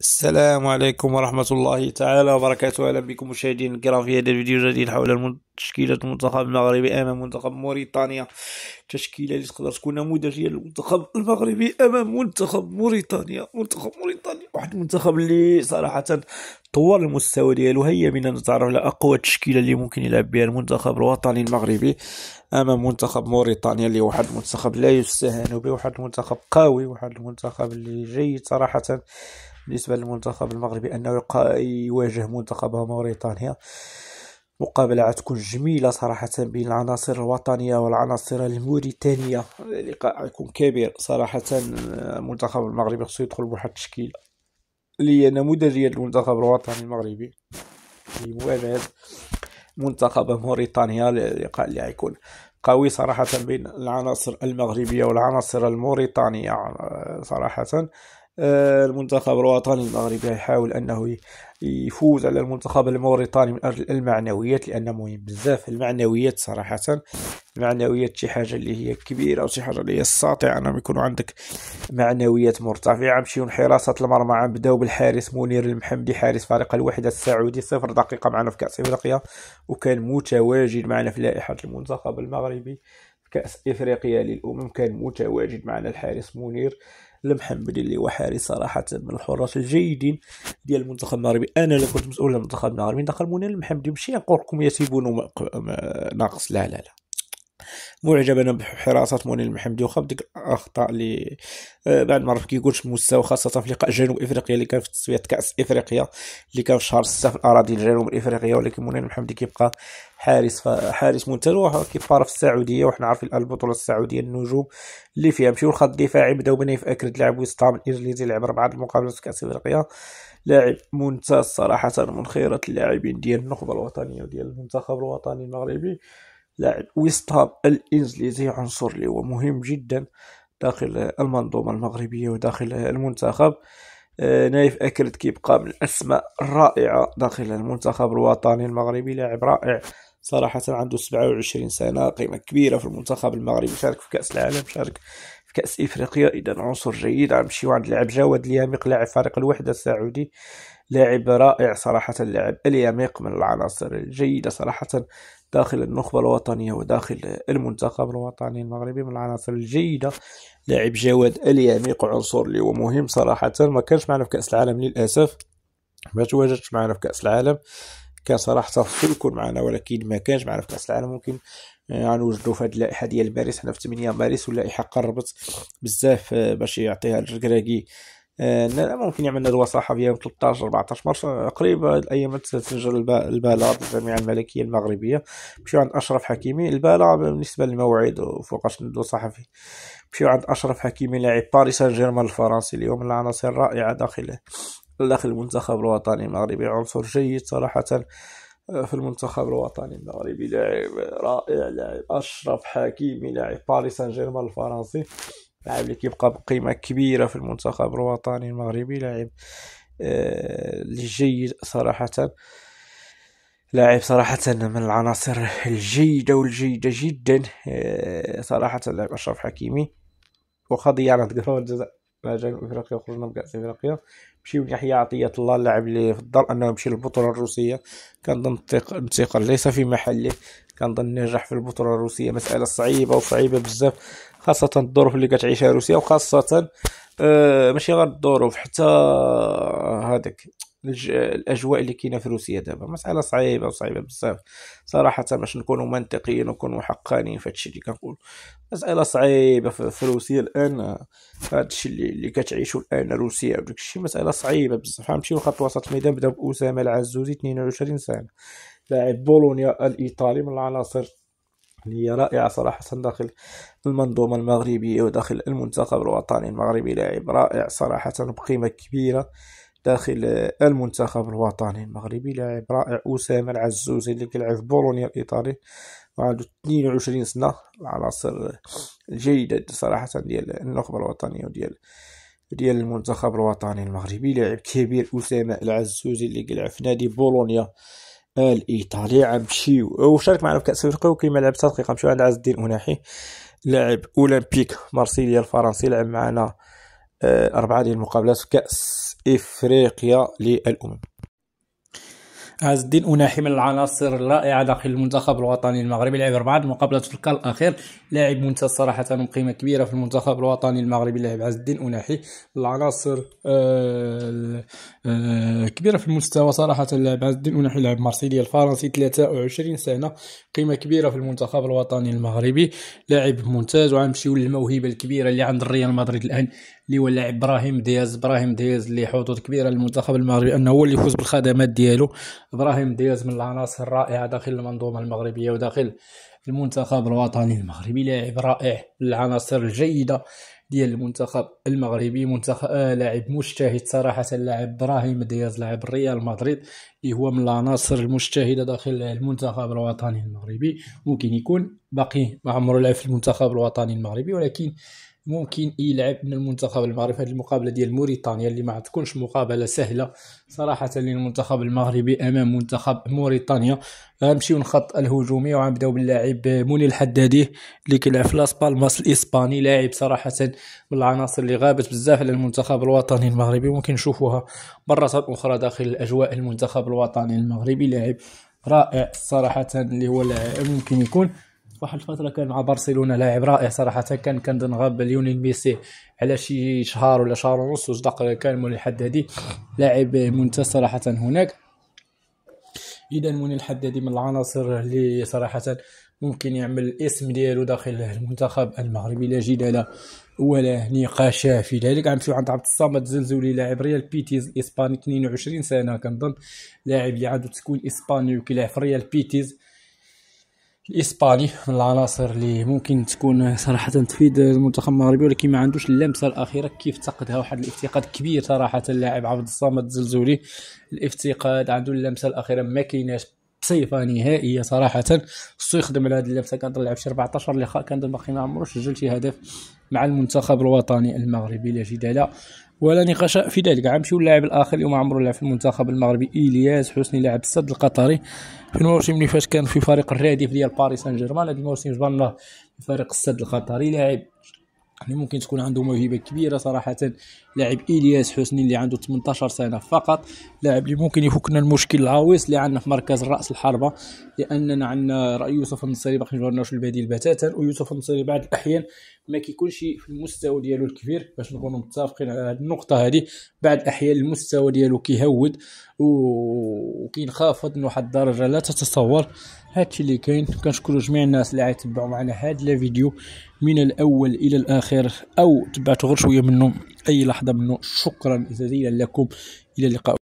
السلام عليكم ورحمة الله تعالى وبركاته أهلا بكم مشاهدين الكرام في هذا الفيديو الجديد حول تشكيلة المنتخب المغربي أمام منتخب موريتانيا تشكيلة اللي تقدر تكون نموذجية للمنتخب المغربي أمام منتخب موريتانيا منتخب موريتانيا واحد المنتخب اللي صراحة طور المستوى ديالو هيا بنا نتعرف على أقوى تشكيلة اللي ممكن يلعب بها المنتخب الوطني المغربي أمام منتخب موريتانيا اللي واحد المنتخب لا يستهان به واحد المنتخب قوي واحد المنتخب اللي جيد صراحة بالنسبة للمنتخب المغربي أنه يواجه منتخب موريتانيا مقابلة غتكون جميلة صراحة بين العناصر الوطنية والعناصر الموريتانية لقاء يكون كبير صراحة المنتخب المغربي خصو يدخل بواحد التشكيل اللي هي نموذجية للمنتخب الوطني المغربي لمواجهة منتخب موريتانيا لقاء اللي غيكون قوي صراحة بين العناصر المغربية والعناصر الموريتانية صراحة آه، المنتخب الوطني المغربي يحاول انه يفوز على المنتخب الموريتاني من اجل المعنويات لان مهم بزاف المعنويات صراحه المعنويات شي حاجه اللي هي كبيره وشي حاجه اللي هي ساطعه انهم يكون عندك معنويات مرتفعه نمشيو لحراسه المرمى نبداو بالحارس منير المحمدي حارس فريق الوحده السعودي صفر دقيقه معنا في كاس افريقيا وكان متواجد معنا في لائحه المنتخب المغربي في كاس افريقيا للامم كان متواجد معنا الحارس منير المحمدي اللي هو حارس صراحه من الحراس الجيدين ديال المنتخب المغربي انا اللي كنت مسؤول عن المنتخب المغربي دخل منى المحمدي ماشي نقول لكم يتيبون ناقص لا لا لا معجب انا بحراسه موني المحمدي وخا بديك الاخطاء اللي آه، بعد ما كيقولش المستوى خاصه في لقاء جنوب افريقيا اللي كان في تصفيه كاس افريقيا اللي كان في شهر 6 في الاراضي الجنوب الافريقيه ولكن موني المحمدي كيبقى حارس حارس ممتاز وكيبقى في السعوديه وحنا عارفين البطوله السعوديه النجوم اللي فيها مشيو الخط الدفاعي بداو بني في اكرد لاعب وسط الانجليزي لعب اربعه المقابلات في كاس افريقيا لاعب ممتاز صراحه من خيره اللاعبين ديال النخبه الوطنيه وديال المنتخب الوطني المغربي لاعب وسط الإنجليزي عنصر اللي هو مهم جدا داخل المنظومة المغربية وداخل المنتخب آه، نايف أكلت كيبقى من الأسماء الرائعة داخل المنتخب الوطني المغربي لاعب رائع صراحة عنده 27 سنة قيمة كبيرة في المنتخب المغربي شارك في كأس العالم شارك كأس إفريقيا إذا عنصر جيد غنمشي عند اللاعب جواد اليميق لاعب فريق الوحدة السعودي لاعب رائع صراحة اللاعب اليميق من العناصر الجيدة صراحة داخل النخبة الوطنية وداخل المنتخب الوطني المغربي من العناصر الجيدة لاعب جواد اليميق عنصر اللي هو مهم صراحة ما كانش معنا في كأس العالم للأسف ما تواجدش معنا في كأس العالم كان صراحة خصو يكون معنا ولكن ما كانش معنا في كأس العالم ممكن غنوجدوا يعني في هذه اللائحه ديال باريس حنا في 8 مارس واللائحه قربت بزاف آه، باش يعطيها الركراكي آه، ممكن يعمل ندوه يوم 13 14 مارس آه، قريب الايام تسجل البالا الجامعه الملكيه المغربيه مشيو عند اشرف حكيمي البالا بالنسبه للموعد وفوقاش ندو صحفي مشيو عند اشرف حكيمي لاعب باريس سان جيرمان الفرنسي اليوم العناصر رائعه داخل داخل المنتخب الوطني المغربي عنصر جيد صراحه آه، في المنتخب الوطني المغربي لاعب رائع لاعب اشرف حكيمي لاعب باريس سان جيرمان الفرنسي لاعب اللي كيبقى بقيمه كبيره في المنتخب الوطني المغربي لاعب آه، اللي جيد صراحه لاعب صراحة من العناصر الجيدة والجيدة جدا آه، صراحة لاعب أشرف حكيمي وقضية على ضيعنا الجزاء جزاء مع من أفريقيا وخرجنا بكأس أفريقيا مشيو يحيى عطية الله اللاعب اللي في الدار انه يمشي للبطولة الروسية كنظن الانتقال ليس في محله كنظن نجح في البطولة الروسية مسألة صعيبة وصعيبة بزاف خاصة الظروف اللي كتعيشها روسيا وخاصة آه ماشي غير الظروف حتى هذاك الاجواء اللي كاينه في روسيا دابا مساله صعيبه وصعيبه بزاف صراحه باش نكونوا منطقيين ونكونوا حقانيين في هادشي اللي كنقول مساله صعيبه في روسيا الان هادشي اللي, اللي كتعيشوا الان روسيا وداك الشيء مساله صعيبه بزاف فهمتي خط وسط الميدان بدا باسامه العزوزي 22 سنه لاعب بولونيا الايطالي من العناصر هي رائعة صراحة داخل المنظومة المغربية وداخل المنتخب الوطني المغربي لاعب رائع صراحة بقيمة كبيرة داخل المنتخب الوطني المغربي لاعب رائع أسامة العزوزي اللي كيلعب في بولونيا الإيطالي وعنده 22 سنة العناصر جيدة صراحة ديال النخبة الوطنية وديال ديال المنتخب الوطني المغربي لاعب كبير أسامة العزوزي اللي كيلعب في نادي بولونيا الايطالي غنمشيو وشارك معنا في كاس افريقيا وكيما لعب حتى دقيقه عند عز الدين اناحي لاعب اولمبيك مارسيليا الفرنسي لعب معنا آه، أربعة ديال المقابلات في كاس إفريقيا للأمم عز الدين أناحي من العناصر اللائعة داخل المنتخب الوطني المغربي لعب أربعة مقابلات في الكال الأخير لاعب ممتاز صراحة وقيمة كبيرة في المنتخب الوطني المغربي لاعب عز الدين أناحي العناصر آه، آه، كبيرة في المستوى صراحة لاعب عز الدين أناحي لاعب مارسيليا الفرنسي 23 سنة قيمة كبيرة في المنتخب الوطني المغربي لاعب ممتاز وغنمشيو للموهبة الكبيرة اللي عند الريال مدريد الآن اللي ولا ابراهيم دياز ابراهيم دياز اللي حظوظ كبيره للمنتخب المغربي انه هو اللي يفوز بالخدمات ديالو ابراهيم دياز من العناصر الرائعه داخل المنظومه المغربيه وداخل المنتخب الوطني المغربي لاعب رائع العناصر الجيده ديال المنتخب المغربي منتخب آه لاعب مجتهد صراحه اللاعب ابراهيم دياز لاعب ريال مدريد اللي هو من العناصر المجتهده داخل المنتخب الوطني المغربي ممكن يكون باقي ما عمره لعب في المنتخب الوطني المغربي ولكن ممكن يلعب من المنتخب المغربي هذه المقابله ديال موريتانيا اللي ما تكونش مقابله سهله صراحه للمنتخب المغربي امام منتخب موريتانيا غنمشيو نخط الهجومي وغنبداو باللاعب موني الحدادي اللي كيلعب في لاس بالماس الاسباني لاعب صراحه من العناصر اللي غابت بزاف على المنتخب الوطني المغربي ممكن نشوفوها مره اخرى داخل اجواء المنتخب الوطني المغربي لاعب رائع صراحه اللي هو ممكن يكون واحد الفتره كان مع برشلونه لاعب رائع صراحه كان غاب ليونيل ميسي على شي شهر ولا شهر ونص واش كان مولي الحدادي لاعب ممتاز صراحه هناك اذا مولي الحدادي من العناصر اللي صراحه ممكن يعمل الاسم ديالو داخل المنتخب المغربي لا جدال ولا نقاش في ذلك غنمشيو عند عبد الصمد زلزولي لاعب ريال بيتيز الاسباني 22 سنه كنظن لاعب اللي عنده تكون اسباني وكيلعب في ريال بيتيز الاسباني من العناصر اللي ممكن تكون صراحه تفيد المنتخب المغربي ولكن ما عندوش اللمسه الاخيره كيف تقدها واحد الافتقاد كبير صراحه اللاعب عبد الصمد الزلزولي الافتقاد عنده اللمسه الاخيره ما كايناش بصفه نهائيه صراحه خصو يخدم على هذه اللمسه كان لعب شي 14 اللي كان باقي ما عمرو سجل شي هدف مع المنتخب الوطني المغربي لا جدال ولا نقاش في ذلك غنمشيو للاعب الاخر اليوم عمرو لعب في المنتخب المغربي الياس حسني لاعب السد القطري في الموسم اللي فات كان في فريق الراديف ديال باريس سان جيرمان هذا الموسم جبرنا له فريق السد القطري لاعب اللي يعني ممكن تكون عنده موهبه كبيره صراحه لاعب الياس حسني اللي عنده 18 سنه فقط لاعب اللي ممكن يفكنا المشكل العويص اللي عندنا في مركز راس الحربه لاننا عندنا يوسف النصيري باقي ما جبرناش البديل بتاتا ويوسف النصيري بعض الاحيان ما كيكونش في المستوى ديالو الكبير باش نكونوا متفقين على هذه النقطه هذه بعض الاحيان المستوى ديالو كيهود وكينخفض لواحد الدرجه لا تتصور هادشي اللي كاين كنشكروا جميع الناس اللي عيتبعوا معنا هاد لا فيديو من الاول الى الاخر او تبعتوا غير شويه منه اي لحظه منه شكرا جزيلا لكم الى اللقاء